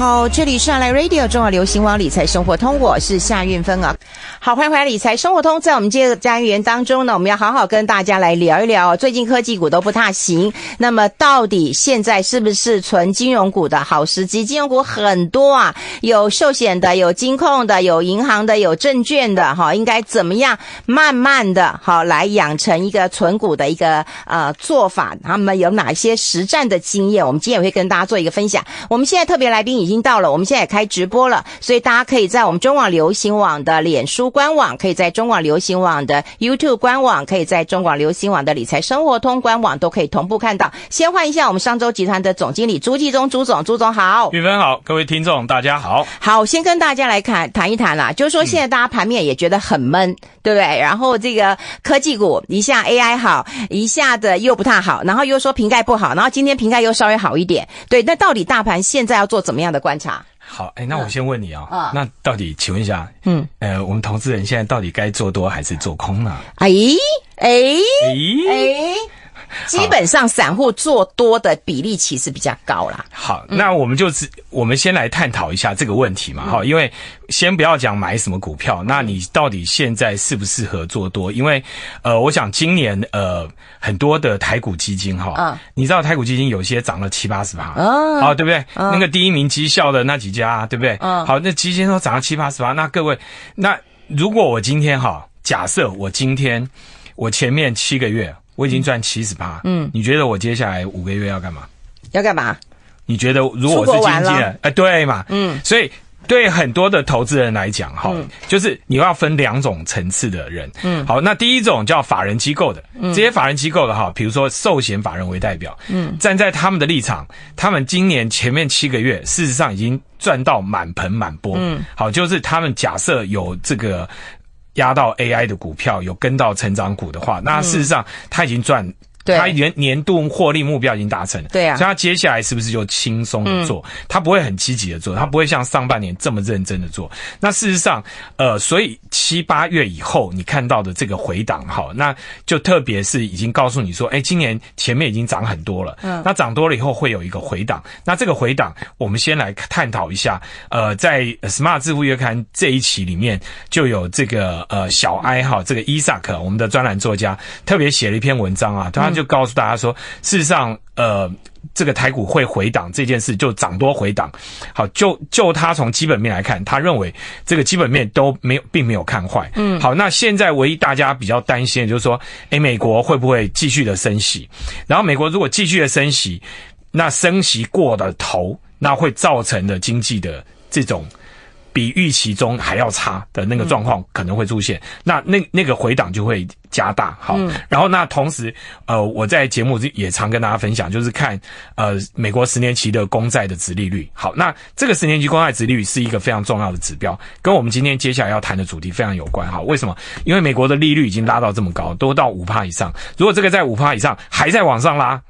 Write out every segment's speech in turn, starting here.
好，这里是上来 Radio 中华流行网理财生活通，我是夏韵芬啊。好，欢迎回来理财生活通。在我们这个单元当中呢，我们要好好跟大家来聊一聊，最近科技股都不太行，那么到底现在是不是存金融股的好时机？金融股很多啊，有寿险的，有金控的，有银行的，有证券的，哈，应该怎么样慢慢的，好来养成一个存股的一个呃做法。他们有哪些实战的经验？我们今天也会跟大家做一个分享。我们现在特别来宾已。已经到了，我们现在也开直播了，所以大家可以在我们中广流行网的脸书官网，可以在中广流行网的 YouTube 官网，可以在中广流行网的理财生活通官网，都可以同步看到。先换一下我们商周集团的总经理朱继忠，朱总，朱总好，玉芬好，各位听众大家好，好，我先跟大家来谈谈一谈啦，就是说现在大家盘面也觉得很闷，对不对？然后这个科技股一下 AI 好，一下的又不太好，然后又说瓶盖不好，然后今天瓶盖又稍微好一点，对，那到底大盘现在要做怎么样？的观察，好，哎，那我先问你啊，那到底请问一下，嗯，呃，我们投资人现在到底该做多还是做空呢？哎，哎，哎。基本上散户做多的比例其实比较高啦。好，那我们就是我们先来探讨一下这个问题嘛，哈，因为先不要讲买什么股票，那你到底现在适不适合做多？因为，呃，我想今年呃很多的台股基金哈，你知道台股基金有些涨了七八十趴，啊，对不对？那个第一名绩效的那几家，对不对？好，那基金都涨了七八十趴，那各位，那如果我今天哈，假设我今天我前面七个月。我已经赚七十趴，嗯，你觉得我接下来五个月要干嘛？要干嘛？你觉得如果我是经纪人，哎，对嘛，嗯，所以对很多的投资人来讲，哈，就是你要分两种层次的人，嗯，好，那第一种叫法人机构的，这些法人机构的哈，比如说寿险法人为代表，嗯，站在他们的立场，他们今年前面七个月，事实上已经赚到满盆满钵，嗯，好，就是他们假设有这个。压到 AI 的股票有跟到成长股的话，那事实上他已经赚。他年年度获利目标已经达成，了，对呀，所以他接下来是不是就轻松的做？他不会很积极的做，他不会像上半年这么认真的做。那事实上，呃，所以七八月以后你看到的这个回档，哈，那就特别是已经告诉你说，哎，今年前面已经涨很多了，嗯，那涨多了以后会有一个回档。那这个回档，我们先来探讨一下。呃，在 Smart 智慧月刊这一期里面，就有这个呃小 I 哈，这个伊萨克我们的专栏作家特别写了一篇文章啊，他。就告诉大家说，事实上，呃，这个台股会回档这件事，就涨多回档。好，就就他从基本面来看，他认为这个基本面都没有，并没有看坏。嗯，好，那现在唯一大家比较担心的就是说，诶，美国会不会继续的升息？然后美国如果继续的升息，那升息过了头，那会造成的经济的这种。比预期中还要差的那个状况可能会出现，那那那个回档就会加大，好。然后那同时，呃，我在节目也常跟大家分享，就是看呃美国十年期的公债的殖利率，好，那这个十年期公债殖利率是一个非常重要的指标，跟我们今天接下来要谈的主题非常有关，好。为什么？因为美国的利率已经拉到这么高，都到五帕以上，如果这个在五帕以上还在往上拉。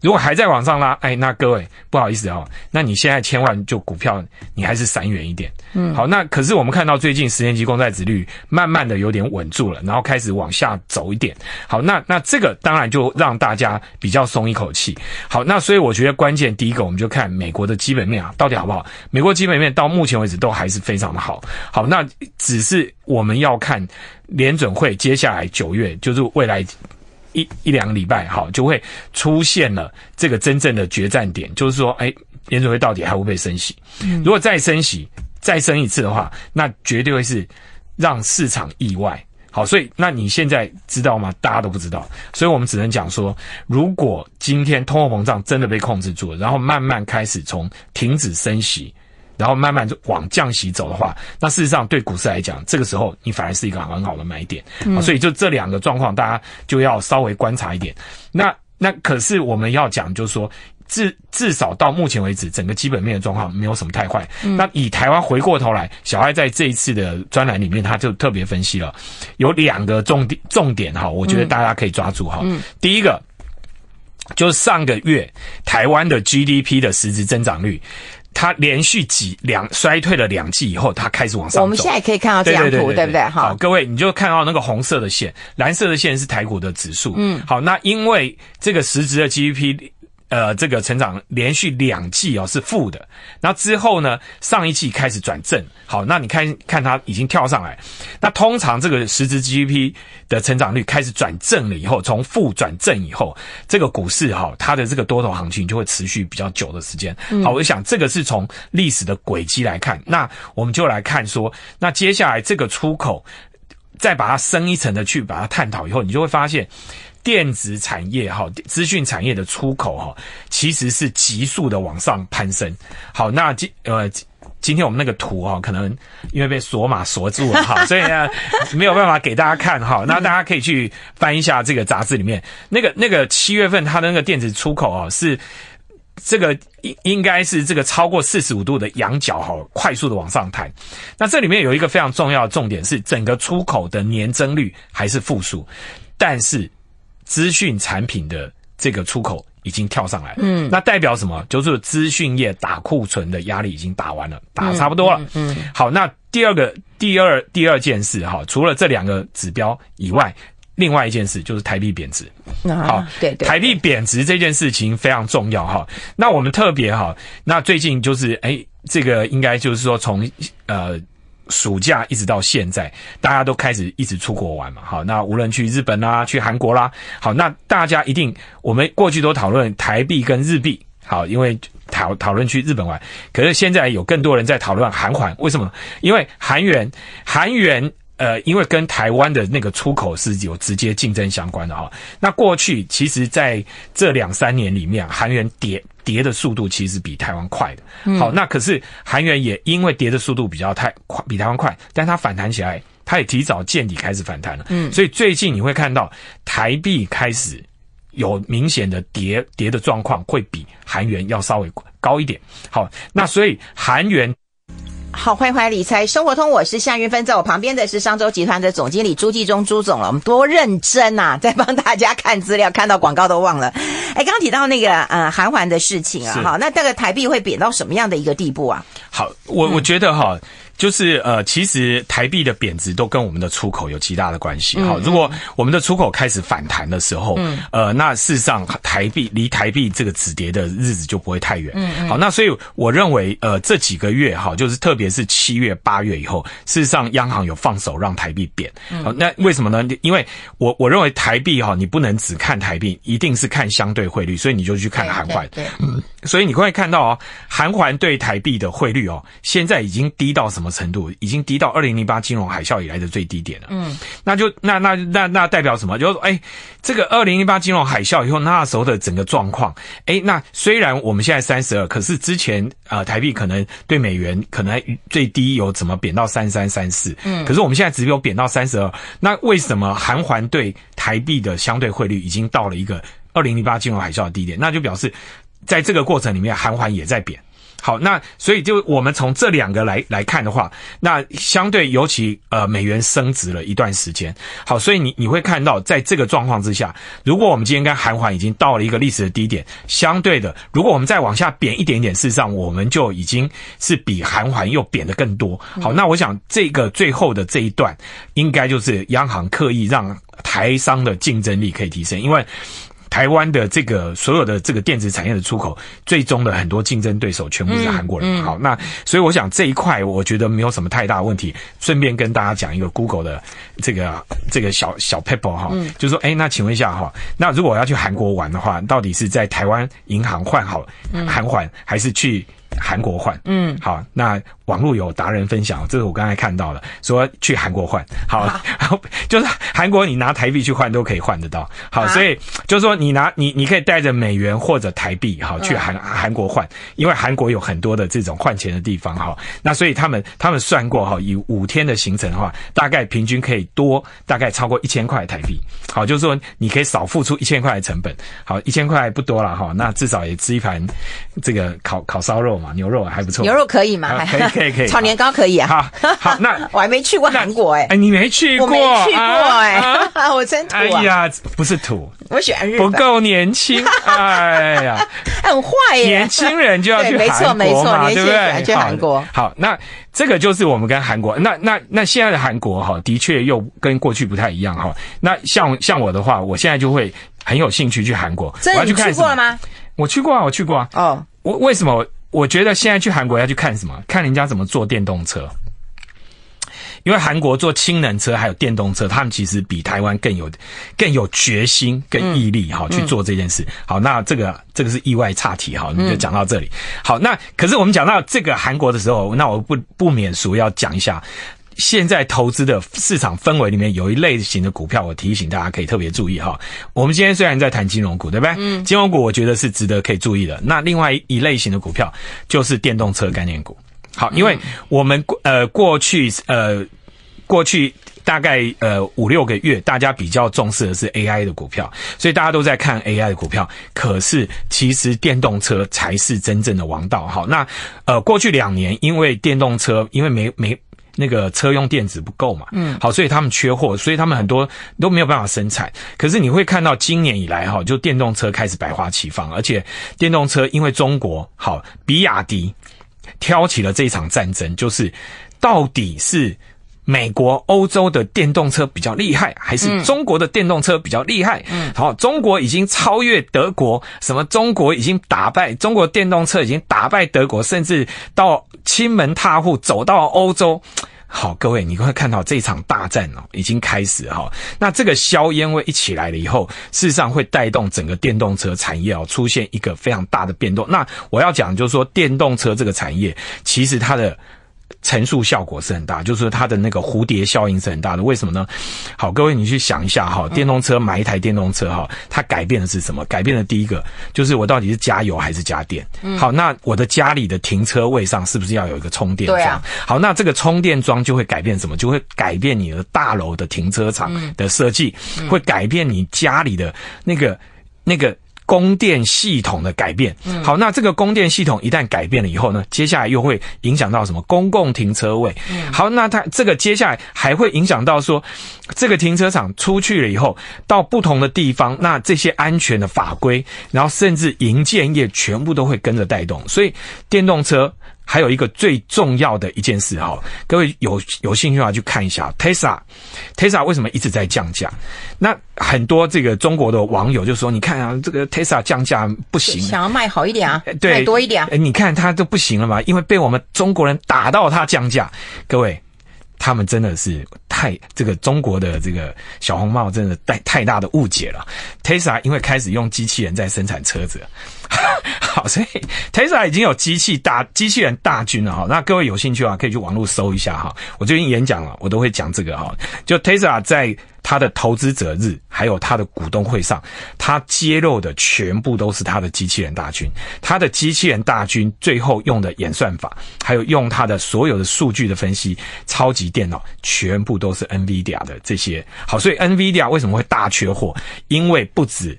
如果还在往上拉，哎，那各位不好意思啊，那你现在千万就股票，你还是闪远一点。嗯，好，那可是我们看到最近十年期公债值率慢慢的有点稳住了，然后开始往下走一点。好，那那这个当然就让大家比较松一口气。好，那所以我觉得关键第一个，我们就看美国的基本面啊，到底好不好？美国基本面到目前为止都还是非常的好。好，那只是我们要看联准会接下来九月就是未来。一一两个礼拜，好，就会出现了这个真正的决战点，就是说，哎，联储会到底还会不会升息？如果再升息，再升一次的话，那绝对会是让市场意外。好，所以那你现在知道吗？大家都不知道，所以我们只能讲说，如果今天通货膨胀真的被控制住，然后慢慢开始从停止升息。然后慢慢就往降息走的话，那事实上对股市来讲，这个时候你反而是一个很好的买点啊。所以就这两个状况，大家就要稍微观察一点。那那可是我们要讲，就是说至至少到目前为止，整个基本面的状况没有什么太坏。那以台湾回过头来，小艾在这一次的专栏里面，他就特别分析了有两个重点重点哈，我觉得大家可以抓住哈。第一个就是上个月台湾的 GDP 的实质增长率。它连续几两衰退了两季以后，它开始往上。我们现在可以看到这张图，对不对？好，各位你就看到那个红色的线，蓝色的线是台股的指数。嗯，好，那因为这个实质的 GDP。呃，这个成长连续两季哦是负的，那之后呢，上一季开始转正，好，那你看看它已经跳上来。那通常这个实质 GDP 的成长率开始转正了以后，从负转正以后，这个股市哈它的这个多头行情就会持续比较久的时间。好，我想这个是从历史的轨迹来看，那我们就来看说，那接下来这个出口再把它深一层的去把它探讨以后，你就会发现。电子产业哈，资讯产业的出口哈，其实是急速的往上攀升。好，那今呃，今天我们那个图哈，可能因为被锁码锁住了哈，所以呢没有办法给大家看哈。那大家可以去翻一下这个杂志里面那个那个七月份它的那个电子出口啊，是这个应应该是这个超过四十五度的仰角哈，快速的往上弹。那这里面有一个非常重要的重点是，整个出口的年增率还是负数，但是。资讯产品的这个出口已经跳上来，嗯，那代表什么？就是资讯业打库存的压力已经打完了，打差不多了。嗯，好，那第二个、第二、第二件事哈，除了这两个指标以外，另外一件事就是台币贬值。好，对对，台币贬值这件事情非常重要哈。那我们特别哈，那最近就是哎，这个应该就是说从呃。暑假一直到现在，大家都开始一直出国玩嘛，好，那无论去日本啦，去韩国啦，好，那大家一定，我们过去都讨论台币跟日币，好，因为讨讨论去日本玩，可是现在有更多人在讨论韩环，为什么？因为韩元，韩元。呃，因为跟台湾的那个出口是有直接竞争相关的哈。那过去其实在这两三年里面，韩元跌跌的速度其实比台湾快的。好，那可是韩元也因为跌的速度比较太快，比台湾快，但它反弹起来，它也提早见底开始反弹了。嗯，所以最近你会看到台币开始有明显的跌跌的状况，会比韩元要稍微高一点。好，那所以韩元。好，欢迎回来理财生活通，我是夏云芬，在我旁边的是商州集团的总经理朱继忠，朱总了，我们多认真啊，在帮大家看资料，看到广告都忘了。哎，刚提到那个呃，韩环的事情啊，哈，那大概台币会贬到什么样的一个地步啊？好，我我觉得哈。就是呃，其实台币的贬值都跟我们的出口有极大的关系。好，如果我们的出口开始反弹的时候，呃，那事实上台币离台币这个止跌的日子就不会太远。好，那所以我认为呃，这几个月哈，就是特别是七月、八月以后，事实上央行有放手让台币贬。好，那为什么呢？因为，我我认为台币哈，你不能只看台币，一定是看相对汇率，所以你就去看韩环。对，所以你会看到哦，韩环对台币的汇率哦，现在已经低到什么？程度已经低到二零零八金融海啸以来的最低点了。嗯，那就那那那那代表什么？就是哎，这个二零零八金融海啸以后那时候的整个状况，哎，那虽然我们现在三十二，可是之前呃，台币可能对美元可能最低有怎么贬到三三三四，嗯，可是我们现在只有贬到三十二，那为什么韩环对台币的相对汇率已经到了一个二零零八金融海啸的低点？那就表示在这个过程里面，韩环也在贬。好，那所以就我们从这两个来来看的话，那相对尤其呃美元升值了一段时间，好，所以你你会看到，在这个状况之下，如果我们今天跟韩环已经到了一个历史的低点，相对的，如果我们再往下贬一点点，事实上我们就已经是比韩环又贬的更多。好，那我想这个最后的这一段，应该就是央行刻意让台商的竞争力可以提升，因为。台湾的这个所有的这个电子产业的出口，最终的很多竞争对手全部是韩国人。好，那所以我想这一块，我觉得没有什么太大问题。顺便跟大家讲一个 Google 的这个这个小小 paper 哈，就说，哎，那请问一下哈，那如果我要去韩国玩的话，到底是在台湾银行换好韩环，还是去？韩国换，嗯，好，那网络有达人分享，这是我刚才看到了，说去韩国换，好，就是韩国你拿台币去换都可以换得到，好，所以就是说你拿你你可以带着美元或者台币，好，去韩韩国换，因为韩国有很多的这种换钱的地方，哈，那所以他们他们算过哈，以五天的行程的话，大概平均可以多大概超过一千块台币，好，就是说你可以少付出一千块的成本，好，一千块不多了哈，那至少也吃一盘这个烤烤烧肉。牛肉还不错，牛肉可以吗？可以可以可以，炒年糕可以啊。好，好，那我还没去过韩国哎。哎，你没去过？我没去过哎，我真哎呀，不是土。我喜欢日，不够年轻。哎呀，很坏。年轻人就要去韩国嘛，对不对？去韩国。好，那这个就是我们跟韩国。那那那现在的韩国哈，的确又跟过去不太一样哈。那像像我的话，我现在就会很有兴趣去韩国。真的，你去过了吗？我去过啊，我去过啊。哦，我为什么？我觉得现在去韩国要去看什么？看人家怎么坐电动车，因为韩国做氢能车还有电动车，他们其实比台湾更有更有决心、跟毅力哈，去做这件事。好，那这个这个是意外岔题哈，我们就讲到这里。好，那可是我们讲到这个韩国的时候，那我不不免俗要讲一下。现在投资的市场氛围里面，有一类型的股票，我提醒大家可以特别注意哈。我们今天虽然在谈金融股，对不对？嗯。金融股我觉得是值得可以注意的。那另外一类型的股票就是电动车概念股。好，因为我们过呃过去呃过去大概呃五六个月，大家比较重视的是 AI 的股票，所以大家都在看 AI 的股票。可是其实电动车才是真正的王道。好，那呃过去两年，因为电动车，因为没没。那个车用电子不够嘛，嗯，好，所以他们缺货，所以他们很多都没有办法生产。可是你会看到今年以来哈，就电动车开始百花齐放，而且电动车因为中国好，比亚迪挑起了这场战争，就是到底是。美国、欧洲的电动车比较厉害，还是中国的电动车比较厉害？嗯，好，中国已经超越德国，什么？中国已经打败中国电动车已经打败德国，甚至到亲门踏户走到欧洲。好，各位，你会看到这场大战哦，已经开始哈。那这个硝烟味一起来了以后，事实上会带动整个电动车产业哦，出现一个非常大的变动。那我要讲就是说，电动车这个产业其实它的。乘数效果是很大，就是它的那个蝴蝶效应是很大的。为什么呢？好，各位你去想一下哈，电动车买一台电动车哈，它改变的是什么？改变的第一个就是我到底是加油还是加电。好，那我的家里的停车位上是不是要有一个充电桩？好，那这个充电桩就会改变什么？就会改变你的大楼的停车场的设计，会改变你家里的那个那个。供电系统的改变，好，那这个供电系统一旦改变了以后呢，接下来又会影响到什么？公共停车位，好，那它这个接下来还会影响到说，这个停车场出去了以后，到不同的地方，那这些安全的法规，然后甚至零建业全部都会跟着带动，所以电动车。还有一个最重要的一件事哈，各位有有兴趣的话去看一下 Tesla，Tesla 为什么一直在降价？那很多这个中国的网友就说：“你看啊，这个 Tesla 降价不行，想要卖好一点啊，卖多一点。”啊。你看它都不行了嘛，因为被我们中国人打到它降价。各位。他们真的是太这个中国的这个小红帽真的带太大的误解了。Tesla 因为开始用机器人在生产车子，好，所以 Tesla 已经有机器大机器人大军了哈。那各位有兴趣啊，可以去网络搜一下哈。我最近演讲了，我都会讲这个哈。就 Tesla 在。他的投资者日，还有他的股东会上，他揭露的全部都是他的机器人大军。他的机器人大军最后用的演算法，还有用他的所有的数据的分析，超级电脑全部都是 NVIDIA 的这些。好，所以 NVIDIA 为什么会大缺货？因为不止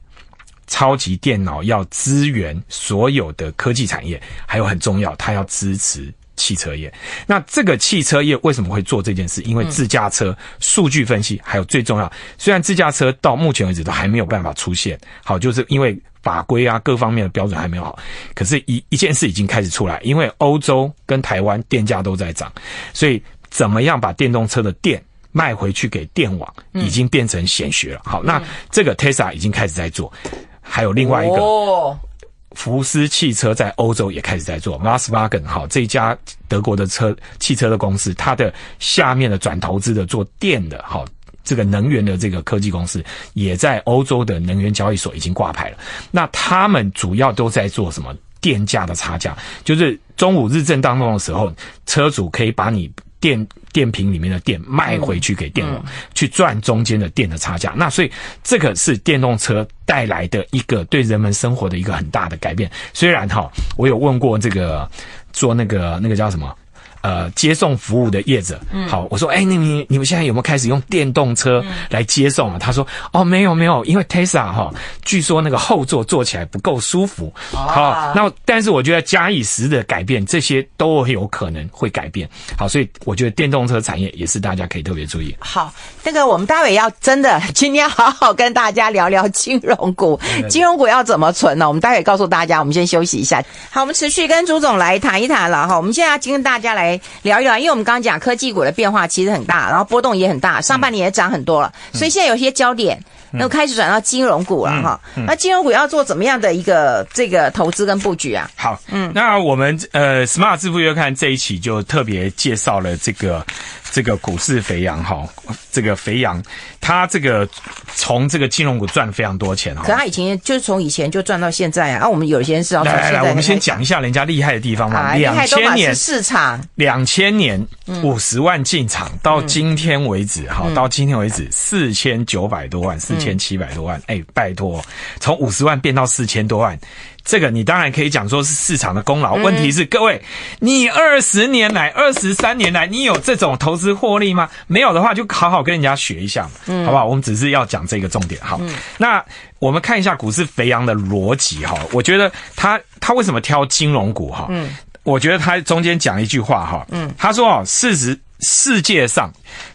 超级电脑要支援所有的科技产业，还有很重要，它要支持。汽车业，那这个汽车业为什么会做这件事？因为自驾车数据分析，还有最重要，虽然自驾车到目前为止都还没有办法出现，好，就是因为法规啊各方面的标准还没有好，可是，一一件事已经开始出来，因为欧洲跟台湾电价都在涨，所以怎么样把电动车的电卖回去给电网，已经变成显学了。好，那这个 Tesla 已经开始在做，还有另外一个。福斯汽车在欧洲也开始在做 v o s w a g e n 好，这家德国的车汽车的公司，它的下面的转投资的做电的，好这个能源的这个科技公司，也在欧洲的能源交易所已经挂牌了。那他们主要都在做什么？电价的差价，就是中午日正当中的时候，车主可以把你。电电瓶里面的电卖回去给电网，去赚中间的电的差价。那所以这个是电动车带来的一个对人们生活的一个很大的改变。虽然哈，我有问过这个做那个那个叫什么。呃，接送服务的业者，好，我说，哎，你你你们现在有没有开始用电动车来接送啊？他说，哦，没有没有，因为 Tesla 哈，据说那个后座坐起来不够舒服。好，那但是我觉得，假以时的改变，这些都有可能会改变。好，所以我觉得电动车产业也是大家可以特别注意。好，这个我们待会要真的今天好好跟大家聊聊金融股，金融股要怎么存呢？我们待会告诉大家，我们先休息一下。好，我们持续跟朱总来谈一谈了哈，我们现在要跟大家来。聊一聊，因为我们刚刚讲科技股的变化其实很大，然后波动也很大，上半年也涨很多了，所以现在有些焦点，那开始转到金融股了哈。那金融股要做怎么样的一个这个投资跟布局啊？好，嗯，那我们呃，Smart 支付月刊这一期就特别介绍了这个。这个股市肥羊哈，这个肥羊，他这个从这个金融股赚非常多钱哈。可他以前就是从以前就赚到现在啊，我们有些是要来来，我们先讲一下人家厉害的地方嘛。两千年市场，两千年五十万进场，到今天为止，好，到今天为止四千九百多万，四千七百多万，哎，拜托，从五十万变到四千多万。这个你当然可以讲说是市场的功劳。问题是各位，你二十年来、二十三年来，你有这种投资获利吗？没有的话，就好好跟人家学一下嗯，好不好？我们只是要讲这个重点，好。那我们看一下股市肥羊的逻辑，哈。我觉得他他为什么挑金融股，哈？嗯，我觉得他中间讲一句话，哈，嗯，他说哦，事实世界上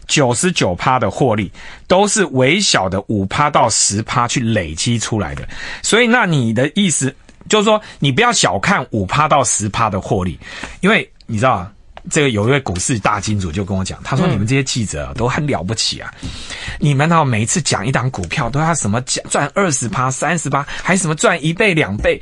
九十九趴的获利都是微小的五趴到十趴去累积出来的，所以那你的意思？就是说，你不要小看五趴到十趴的获利，因为你知道啊，这个有一位股市大金主就跟我讲，他说：“你们这些记者都很了不起啊，你们啊每一次讲一档股票都要什么赚二十趴、三十趴，还什么赚一倍、两倍，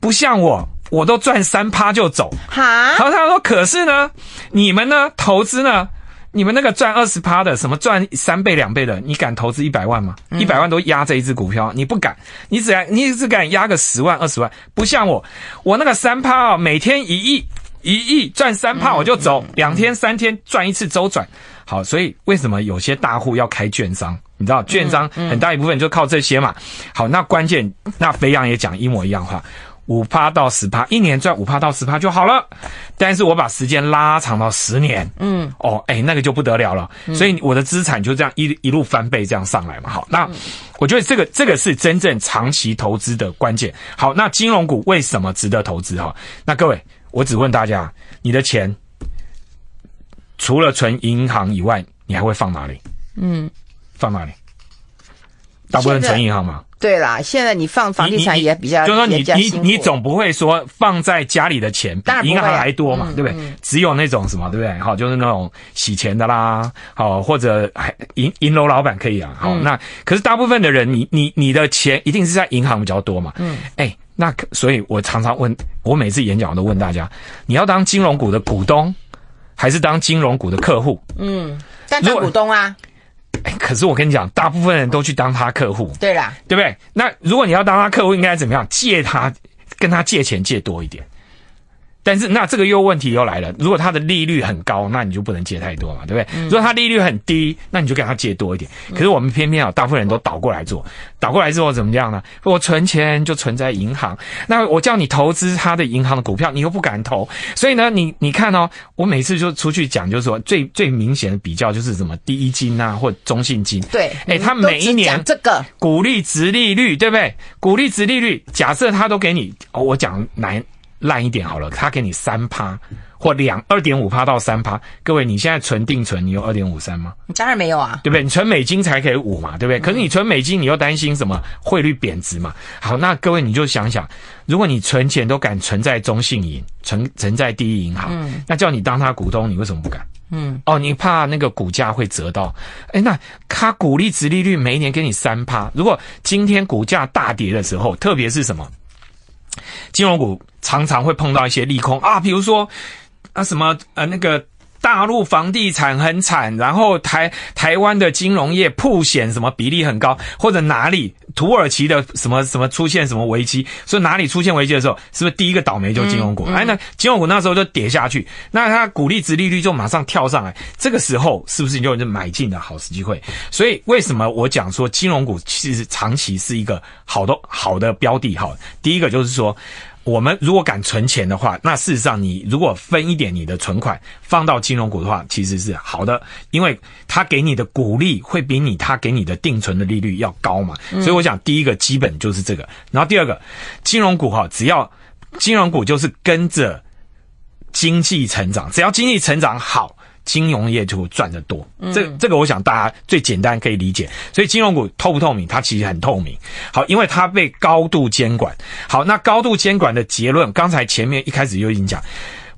不像我，我都赚三趴就走。”哈，然后他说：“可是呢，你们呢，投资呢？”你们那个赚二十趴的，什么赚三倍两倍的，你敢投资一百万吗？一百万都压这一只股票，你不敢。你只敢你只敢压个十万二十万，不像我，我那个三趴啊，每天一亿一亿赚三趴我就走，两天三天赚一次周转。好，所以为什么有些大户要开券商？你知道，券商很大一部分就靠这些嘛。好，那关键那肥羊也讲一模一样话。五趴到十趴，一年赚五趴到十趴就好了。但是我把时间拉长到十年，嗯，哦，哎，那个就不得了了。所以我的资产就这样一一路翻倍，这样上来嘛，好。那我觉得这个这个是真正长期投资的关键。好，那金融股为什么值得投资？哈，那各位，我只问大家，你的钱除了存银行以外，你还会放哪里？嗯，放哪里？大部分存银行嘛。对啦，现在你放房地产也比较，就说你你你总不会说放在家里的钱比银行还多嘛，对不对？只有那种什么，对不对？好，就是那种洗钱的啦，好，或者银银楼老板可以啊，好，那可是大部分的人，你你你的钱一定是在银行比较多嘛，嗯，哎，那所以，我常常问，我每次演讲都问大家，你要当金融股的股东，还是当金融股的客户？嗯，当股东啊。哎，可是我跟你讲，大部分人都去当他客户，对啦，对不对？那如果你要当他客户，应该怎么样？借他，跟他借钱借多一点。但是那这个又问题又来了，如果它的利率很高，那你就不能借太多嘛，对不对？如果它利率很低，那你就给他借多一点。可是我们偏偏要大部分人都倒过来做，倒过来之后怎么样呢？我存钱就存在银行，那我叫你投资他的银行的股票，你又不敢投，所以呢，你你看哦，我每次就出去讲，就是说最最明显的比较就是什么低金啊或中性金。对，哎，他每一年这个股利值利率对不对？股利值利率假设他都给你哦，我讲难。烂一点好了，他给你三趴或两二点五趴到三趴。各位，你现在存定存，你有二点五三吗？当然没有啊，对不对？你存美金才可以五嘛，对不对？可是你存美金，你又担心什么汇率贬值嘛？好，那各位你就想想，如果你存钱都敢存在中信银，存存在第一银行，那叫你当他股东，你为什么不敢？嗯，哦，你怕那个股价会折到？哎，那他股利值利率每一年给你三趴，如果今天股价大跌的时候，特别是什么金融股？常常会碰到一些利空啊，比如说啊什么呃那个大陆房地产很惨，然后台台湾的金融业曝险什么比例很高，或者哪里土耳其的什么什么出现什么危机，所以哪里出现危机的时候，是不是第一个倒霉就金融股？哎，那金融股那时候就跌下去，那它股利值利率就马上跳上来，这个时候是不是就是买进的好时机？所以为什么我讲说金融股其实长期是一个好的好的标的哈？第一个就是说。我们如果敢存钱的话，那事实上你如果分一点你的存款放到金融股的话，其实是好的，因为他给你的股利会比你他给你的定存的利率要高嘛。所以我想第一个基本就是这个，然后第二个，金融股哈，只要金融股就是跟着经济成长，只要经济成长好。金融业就赚得多，这这个我想大家最简单可以理解。所以金融股透不透明，它其实很透明。好，因为它被高度监管。好，那高度监管的结论，刚才前面一开始就已经讲，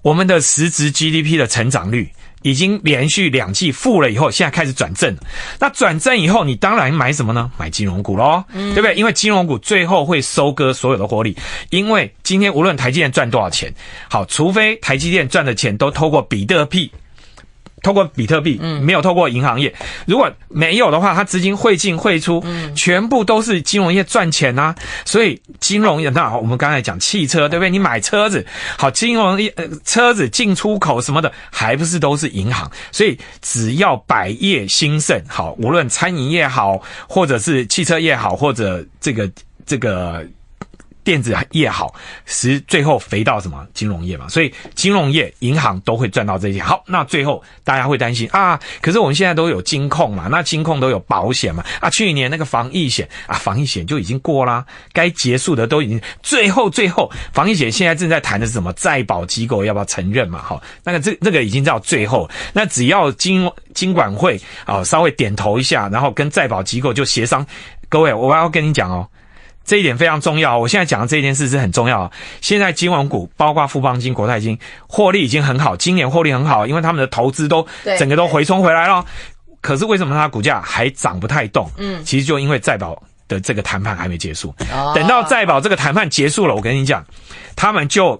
我们的实质 GDP 的成长率已经连续两季负了，以后现在开始转正。那转正以后，你当然买什么呢？买金融股喽，对不对？因为金融股最后会收割所有的获利。因为今天无论台积电赚多少钱，好，除非台积电赚的钱都透过比特币。透过比特币，没有透过银行业。如果没有的话，它资金汇进汇出，全部都是金融业赚钱啊。所以金融业，那我们刚才讲汽车，对不对？你买车子，好，金融业呃，车子进出口什么的，还不是都是银行？所以只要百业兴盛，好，无论餐饮业好，或者是汽车业好，或者这个这个。电子业好，实最后肥到什么金融业嘛？所以金融业、银行都会赚到这些。好，那最后大家会担心啊？可是我们现在都有金控嘛，那金控都有保险嘛？啊，去年那个防疫险啊，防疫险就已经过啦，该结束的都已经。最后，最后，防疫险现在正在谈的是什么？再保机构要不要承认嘛？好，那个这那个已经到最后，那只要金金管会啊稍微点头一下，然后跟再保机构就协商。各位，我要跟你讲哦。这一点非常重要。我现在讲的这件事是很重要。现在金融股，包括富邦金、国泰金，获利已经很好，今年获利很好，因为他们的投资都整个都回冲回来了。可是为什么它股价还涨不太动？嗯，其实就因为在保的这个谈判还没结束。哦。等到在保这个谈判结束了，我跟你讲，他们就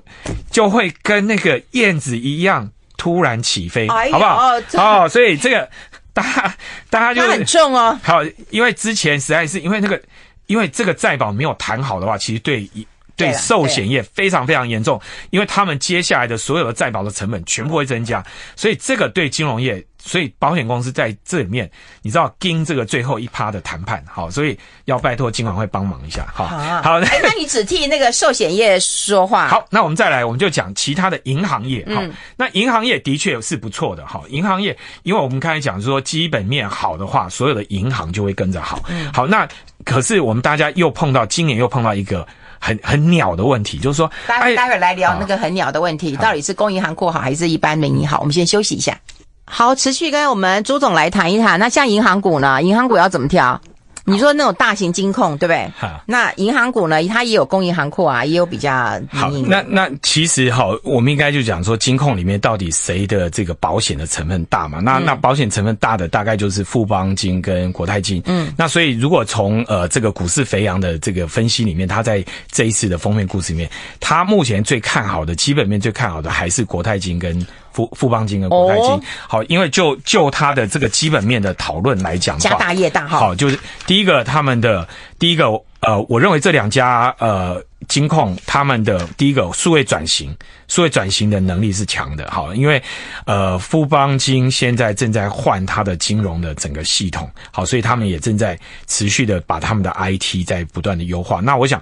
就会跟那个燕子一样突然起飞，好不好？哦，所以这个大家大家就很重哦。好，因为之前实在是因为那个。因为这个再保没有谈好的话，其实对对寿险业非常非常严重，因为他们接下来的所有的再保的成本全部会增加，所以这个对金融业，所以保险公司在这里面，你知道盯这个最后一趴的谈判，好，所以要拜托金管会帮忙一下，好，好，那你只替那个寿险业说话。好，那我们再来，我们就讲其他的银行业，好，那银行业的确是不错的，好，银行业，因为我们刚才讲说基本面好的话，所有的银行就会跟着好，好，那。可是我们大家又碰到今年又碰到一个很很鸟的问题，就是说，待待会来聊那个很鸟的问题，到底是公银行过好还是一般民营好？我们先休息一下。好，持续跟我们朱总来谈一谈。那像银行股呢？银行股要怎么调？你说那种大型金控，对不对？那银行股呢？它也有供银行库啊，也有比较。好，那那其实好，我们应该就讲说，金控里面到底谁的这个保险的成分大嘛？那那保险成分大的大概就是富邦金跟国泰金。嗯，那所以如果从呃这个股市肥羊的这个分析里面，他在这一次的封面故事里面，他目前最看好的基本面最看好的还是国泰金跟。富富邦金跟国泰金，好，因为就就它的这个基本面的讨论来讲，家大业大哈，好，就是第一个他们的第一个呃，我认为这两家呃金控他们的第一个数位转型，数位转型的能力是强的，好，因为呃富邦金现在正在换它的金融的整个系统，好，所以他们也正在持续的把他们的 IT 在不断的优化，那我想。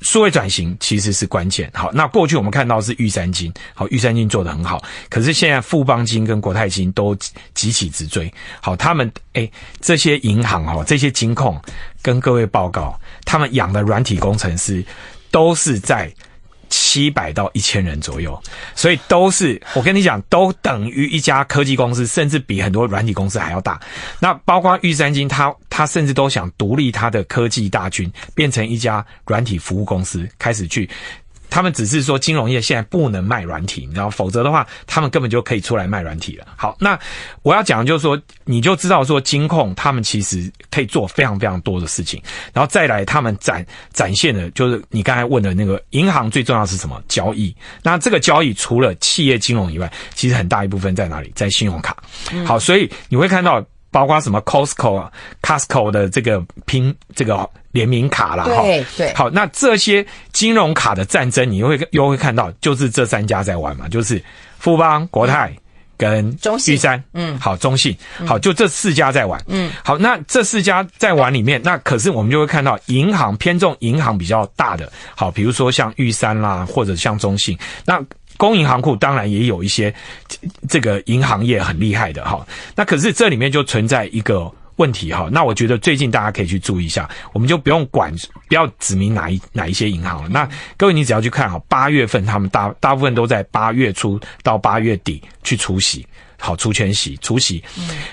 数位转型其实是关键。好，那过去我们看到是玉山金，好，玉山金做得很好。可是现在富邦金跟国泰金都急起直追。好，他们哎，这些银行哦，这些金控跟各位报告，他们养的软体工程师都是在七百到一千人左右，所以都是我跟你讲，都等于一家科技公司，甚至比很多软体公司还要大。那包括玉山金，它。他甚至都想独立他的科技大军，变成一家软体服务公司，开始去。他们只是说金融业现在不能卖软体，你知道，否则的话，他们根本就可以出来卖软体了。好，那我要讲就是说，你就知道说金控他们其实可以做非常非常多的事情，然后再来他们展展现的就是你刚才问的那个银行最重要是什么交易？那这个交易除了企业金融以外，其实很大一部分在哪里？在信用卡。好，所以你会看到。包括什么 Costco、Costco 的这个拼这个联名卡了哈，对对。好，那这些金融卡的战争，你又会又会看到，就是这三家在玩嘛，就是富邦、国泰跟玉山，嗯，好，中信，好，就这四家在玩，嗯，好，那这四家在玩里面，那可是我们就会看到，银行偏重银行比较大的，好，比如说像玉山啦，或者像中信，那。公银行库当然也有一些这个银行业很厉害的哈，那可是这里面就存在一个问题哈，那我觉得最近大家可以去注意一下，我们就不用管不要指明哪一哪一些银行了，那各位你只要去看哈，八月份他们大大部分都在八月初到八月底去除息，好除全息除息，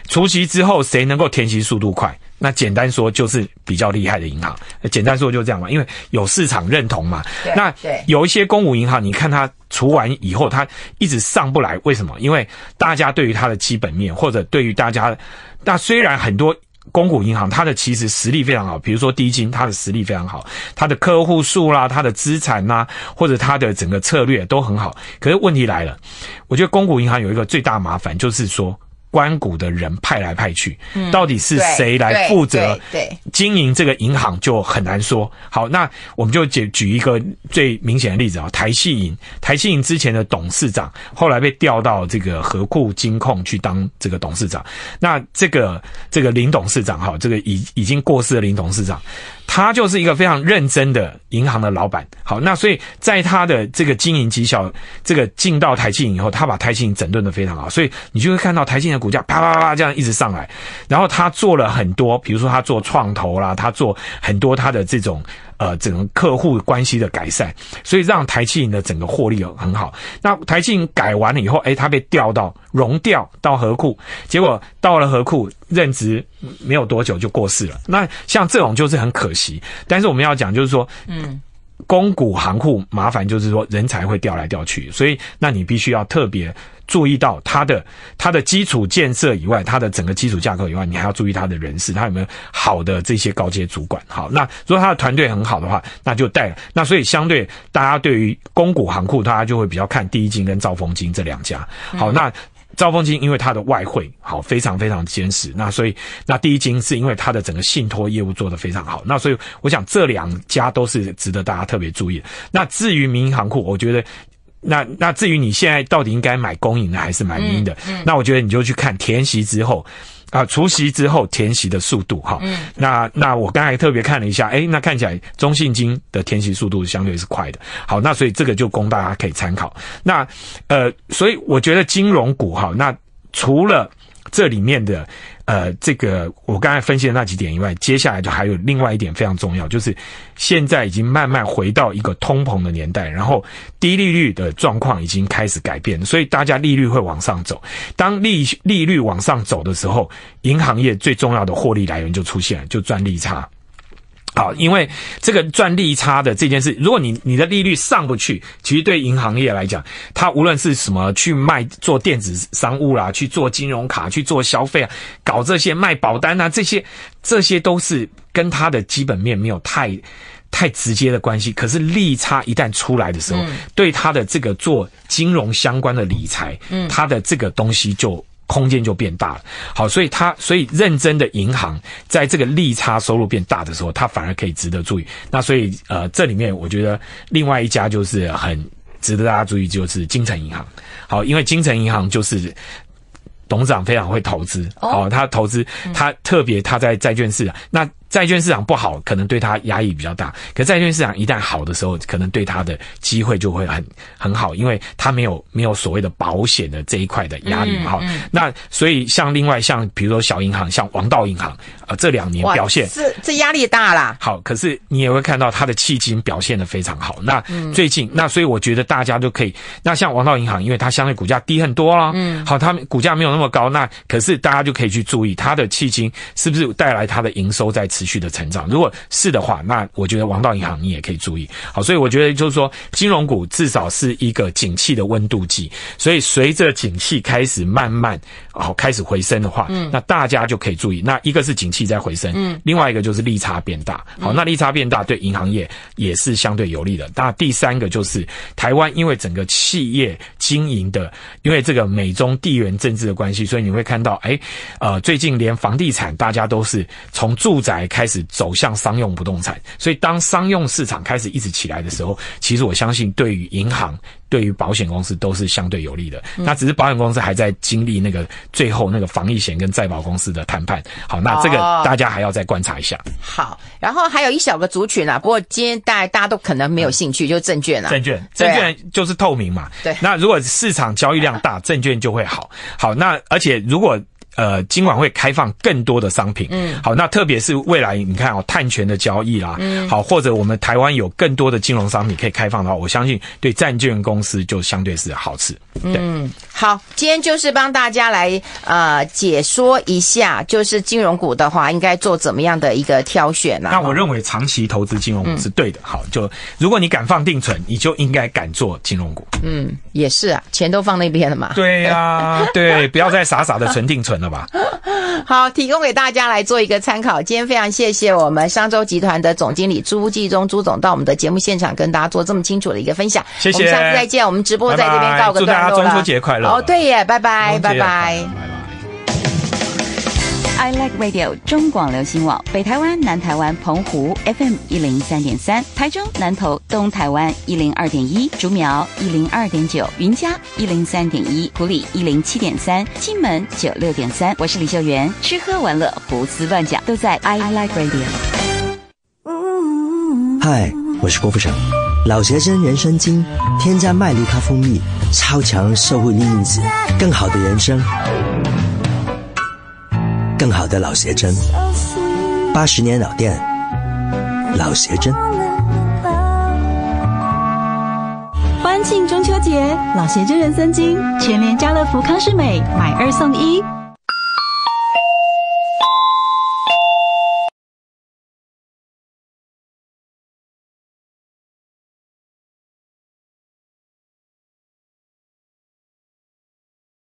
除息之后谁能够填息速度快？那简单说就是比较厉害的银行，简单说就这样嘛，因为有市场认同嘛。那有一些公股银行，你看它除完以后，它一直上不来，为什么？因为大家对于它的基本面，或者对于大家，那虽然很多公股银行它的其实实力非常好，比如说低金，它的实力非常好，它的客户数啦，它的资产呐，或者它的整个策略都很好。可是问题来了，我觉得公股银行有一个最大麻烦就是说。关谷的人派来派去，到底是谁来负责经营这个银行就很难说。好，那我们就举举一个最明显的例子啊，台系银台系银之前的董事长，后来被调到这个河库金控去当这个董事长。那这个这个林董事长哈，这个已已经过世的林董事长，他就是一个非常认真的银行的老板。好，那所以在他的这个经营绩效，这个进到台系以后，他把台系整顿的非常好，所以你就会看到台系的股价啪啪啪这样一直上来，然后他做了很多，比如说他做创投啦，他做很多他的这种呃整个客户关系的改善，所以让台积电的整个获利很好。那台积电改完了以后，哎，他被调到融调到何库，结果到了何库任职没有多久就过世了。那像这种就是很可惜。但是我们要讲就是说，嗯，公股行库麻烦就是说人才会调来调去，所以那你必须要特别。注意到它的它的基础建设以外，它的整个基础架构以外，你还要注意它的人事，它有没有好的这些高阶主管？好，那如果它的团队很好的话，那就带了。那所以相对大家对于公股行库，大家就会比较看第一金跟兆丰金这两家。好，那兆丰金因为它的外汇好非常非常坚实，那所以那第一金是因为它的整个信托业务做得非常好。那所以我想这两家都是值得大家特别注意。那至于民营行库，我觉得。那那至于你现在到底应该买公银的还是买营的？那我觉得你就去看填息之后啊，除息之后填息的速度哈。那那我刚才特别看了一下，哎，那看起来中信金的填息速度相对是快的。好，那所以这个就供大家可以参考。那呃，所以我觉得金融股哈，那除了这里面的。呃，这个我刚才分析的那几点以外，接下来就还有另外一点非常重要，就是现在已经慢慢回到一个通膨的年代，然后低利率的状况已经开始改变，所以大家利率会往上走。当利利率往上走的时候，银行业最重要的获利来源就出现，就赚利差。好，因为这个赚利差的这件事，如果你你的利率上不去，其实对银行业来讲，它无论是什么去卖做电子商务啦，去做金融卡，去做消费啊，搞这些卖保单啊，这些这些都是跟它的基本面没有太太直接的关系。可是利差一旦出来的时候，对它的这个做金融相关的理财，它的这个东西就。空间就变大了，好，所以它所以认真的银行在这个利差收入变大的时候，它反而可以值得注意。那所以呃，这里面我觉得另外一家就是很值得大家注意，就是金城银行。好，因为金城银行就是董事长非常会投资，哦，他投资他特别他在债券市场那。债券市场不好，可能对他压抑比较大。可债券市场一旦好的时候，可能对他的机会就会很很好，因为他没有没有所谓的保险的这一块的压力哈。那所以像另外像比如说小银行像王道银行啊，这两年表现是这压力大啦。好，可是你也会看到它的迄今表现的非常好。那最近那所以我觉得大家都可以。那像王道银行，因为它相对股价低很多啦。嗯。好，它股价没有那么高，那可是大家就可以去注意它的迄今是不是带来它的营收在此。持续的成长，如果是的话，那我觉得王道银行你也可以注意。好，所以我觉得就是说，金融股至少是一个景气的温度计。所以随着景气开始慢慢。好，开始回升的话，那大家就可以注意。那一个是景气在回升，另外一个就是利差变大。好，那利差变大对银行业也是相对有利的。那第三个就是台湾，因为整个企业经营的，因为这个美中地缘政治的关系，所以你会看到，哎，呃，最近连房地产大家都是从住宅开始走向商用不动产。所以当商用市场开始一直起来的时候，其实我相信对于银行。对于保险公司都是相对有利的，那只是保险公司还在经历那个最后那个防疫险跟再保公司的谈判。好，那这个大家还要再观察一下。好，然后还有一小个族群啊，不过今天大家大家都可能没有兴趣，就是证券啊，证券，证券就是透明嘛。对，那如果市场交易量大，证券就会好。好，那而且如果。呃，今晚会开放更多的商品。嗯，好，那特别是未来你看哦，碳权的交易啦，嗯，好，或者我们台湾有更多的金融商品可以开放的话，我相信对债券公司就相对是好事。嗯，好，今天就是帮大家来呃解说一下，就是金融股的话，应该做怎么样的一个挑选呢？那我认为长期投资金融股是对的。好，就如果你敢放定存，你就应该敢做金融股。嗯，也是啊，钱都放那边了嘛。对啊，对，不要再傻傻的存定存。好吧，好，提供给大家来做一个参考。今天非常谢谢我们商周集团的总经理朱继忠朱总到我们的节目现场跟大家做这么清楚的一个分享。谢谢，我们下次再见。我们直播在这边告个段落了。祝大家中秋节快乐！哦，对耶，拜拜拜拜。iLike Radio 中广流行网，北台湾、南台湾、澎湖 FM 一零三点三，台中南投东台湾一零二点一，竹苗一零二点九，云嘉一零三点一，埔里一零七点三，金门九六点三。我是李秀媛，吃喝玩乐胡思乱想都在 iLike Radio。嗨，我是郭富城，老学生人参精，添加麦粒卡蜂蜜，超强社会适应子，更好的人生。更好的老鞋针，八十年老店，老鞋针，欢庆中秋节，老鞋针人参精全联家乐福康师美买二送一。